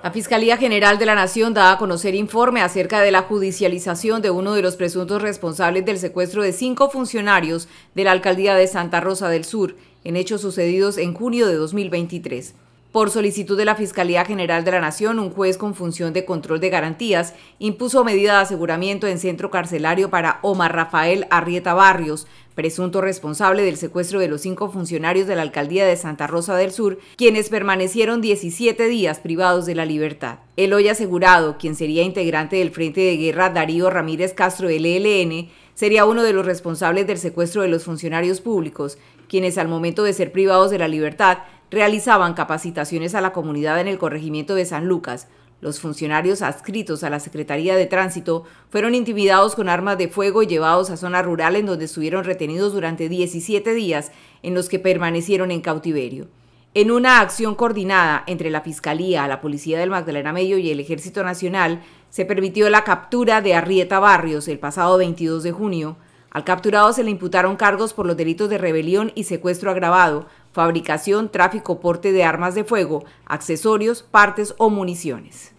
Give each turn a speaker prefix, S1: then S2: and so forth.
S1: La Fiscalía General de la Nación da a conocer informe acerca de la judicialización de uno de los presuntos responsables del secuestro de cinco funcionarios de la Alcaldía de Santa Rosa del Sur, en hechos sucedidos en junio de 2023. Por solicitud de la Fiscalía General de la Nación, un juez con función de control de garantías impuso medida de aseguramiento en centro carcelario para Omar Rafael Arrieta Barrios, presunto responsable del secuestro de los cinco funcionarios de la alcaldía de Santa Rosa del Sur, quienes permanecieron 17 días privados de la libertad. El hoy asegurado, quien sería integrante del Frente de Guerra Darío Ramírez Castro del ELN, sería uno de los responsables del secuestro de los funcionarios públicos, quienes al momento de ser privados de la libertad realizaban capacitaciones a la comunidad en el corregimiento de San Lucas. Los funcionarios adscritos a la Secretaría de Tránsito fueron intimidados con armas de fuego y llevados a zona rural en donde estuvieron retenidos durante 17 días en los que permanecieron en cautiverio. En una acción coordinada entre la Fiscalía, la Policía del Magdalena Medio y el Ejército Nacional, se permitió la captura de Arrieta Barrios el pasado 22 de junio, al capturado se le imputaron cargos por los delitos de rebelión y secuestro agravado, fabricación, tráfico, porte de armas de fuego, accesorios, partes o municiones.